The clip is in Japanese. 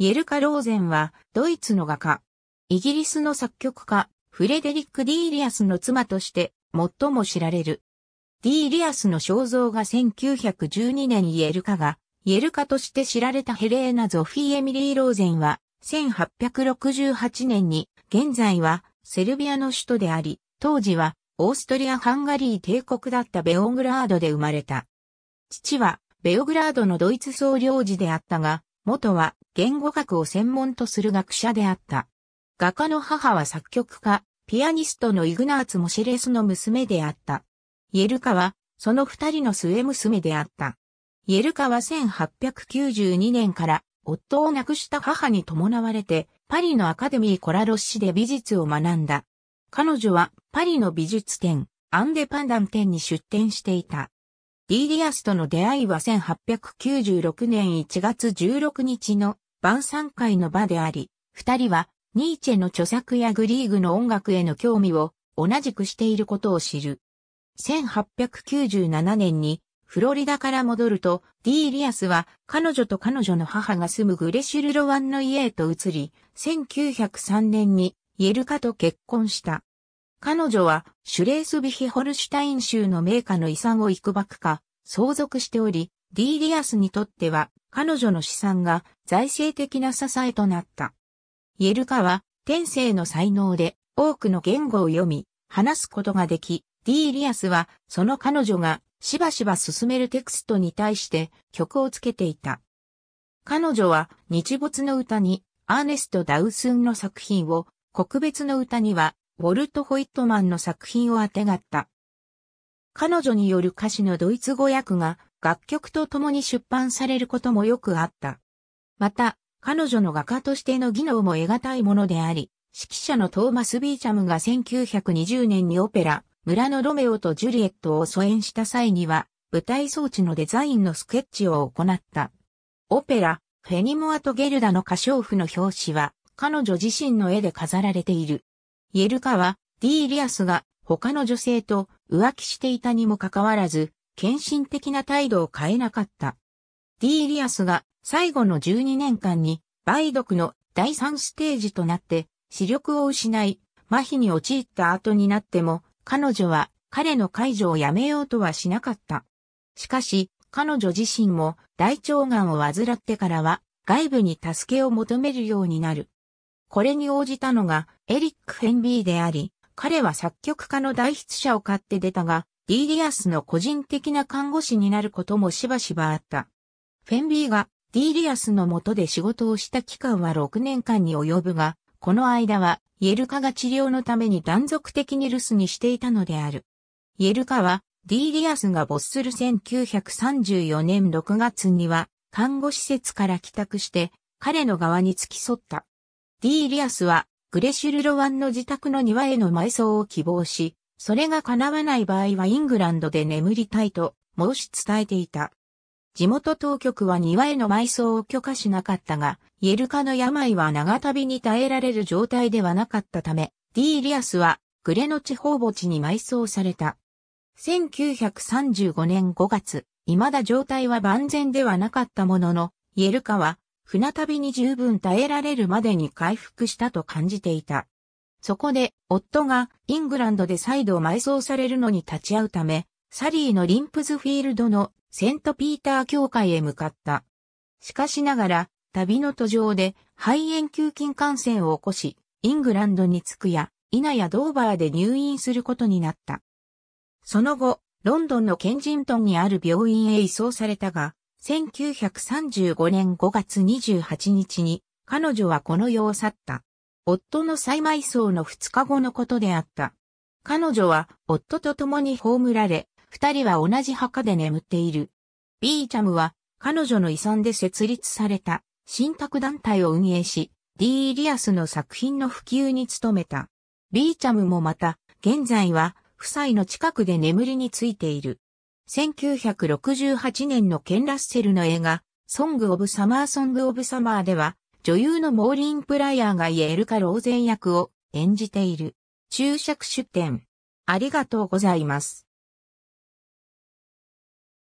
イェルカ・ローゼンは、ドイツの画家。イギリスの作曲家、フレデリック・ディーリアスの妻として、最も知られる。ディーリアスの肖像が1912年イェルカが、イェルカとして知られたヘレーナ・ゾフィー・エミリー・ローゼンは、1868年に、現在は、セルビアの首都であり、当時は、オーストリア・ハンガリー帝国だったベオグラードで生まれた。父は、ベオグラードのドイツ総領事であったが、元は、言語学を専門とする学者であった。画家の母は作曲家、ピアニストのイグナーツ・モシェレスの娘であった。イエルカは、その二人の末娘であった。イエルカは1892年から夫を亡くした母に伴われて、パリのアカデミーコラロッシで美術を学んだ。彼女はパリの美術展、アンデパンダン展に出展していた。ディーィアスとの出会いは1896年1月16日の晩餐会の場であり、二人はニーチェの著作やグリーグの音楽への興味を同じくしていることを知る。1897年にフロリダから戻ると、ディーリアスは彼女と彼女の母が住むグレシュルロワンの家へと移り、1903年にイエルカと結婚した。彼女はシュレースビヒホルシュタイン州の名家の遺産を幾ばくか相続しており、ディーリアスにとっては彼女の資産が財政的な支えとなった。イエルカは天性の才能で多くの言語を読み、話すことができ、ディーリアスはその彼女がしばしば進めるテクストに対して曲をつけていた。彼女は日没の歌にアーネスト・ダウスンの作品を、国別の歌にはウォルト・ホイットマンの作品をあてがった。彼女による歌詞のドイツ語訳が楽曲と共に出版されることもよくあった。また、彼女の画家としての技能も得難いものであり、指揮者のトーマス・ビーチャムが1920年にオペラ、村のロメオとジュリエットを疎遠した際には、舞台装置のデザインのスケッチを行った。オペラ、フェニモアとゲルダの歌唱譜の表紙は、彼女自身の絵で飾られている。イエルカは、ディーリアスが他の女性と浮気していたにもかかわらず、献身的な態度を変えなかった。ディリアスが最後の12年間に梅毒の第3ステージとなって視力を失い、麻痺に陥った後になっても彼女は彼の解除をやめようとはしなかった。しかし彼女自身も大腸がんを患ってからは外部に助けを求めるようになる。これに応じたのがエリック・フェンビーであり、彼は作曲家の代筆者を買って出たが、ィーディアスの個人的な看護師になることもしばしばあった。フェンビーがディーリアスの下で仕事をした期間は6年間に及ぶが、この間はイエルカが治療のために断続的に留守にしていたのである。イエルカはディーリアスが没する1934年6月には看護施設から帰宅して彼の側に付き添った。ディーリアスはグレシュルロワンの自宅の庭への埋葬を希望し、それが叶わない場合はイングランドで眠りたいと申し伝えていた。地元当局は庭への埋葬を許可しなかったが、イエルカの病は長旅に耐えられる状態ではなかったため、ディーリアスはグレノ地方墓地に埋葬された。1935年5月、未だ状態は万全ではなかったものの、イエルカは船旅に十分耐えられるまでに回復したと感じていた。そこで、夫がイングランドで再度埋葬されるのに立ち会うため、サリーのリンプズフィールドのセントピーター教会へ向かった。しかしながら、旅の途上で肺炎球菌感染を起こし、イングランドに着くや、稲やドーバーで入院することになった。その後、ロンドンのケンジントンにある病院へ移送されたが、1935年5月28日に彼女はこの世を去った。夫の再埋葬の2日後のことであった。彼女は夫と共に葬られ、二人は同じ墓で眠っている。ビーチャムは彼女の遺産で設立された信託団体を運営し、D・ リアスの作品の普及に努めた。ビーチャムもまた、現在は夫妻の近くで眠りについている。1968年のケン・ラッセルの映画、ソング・オブ・サマー・ソング・オブ・サマーでは、女優のモーリン・プライヤーがイエルカ・ローゼン役を演じている。注釈出典。ありがとうございます。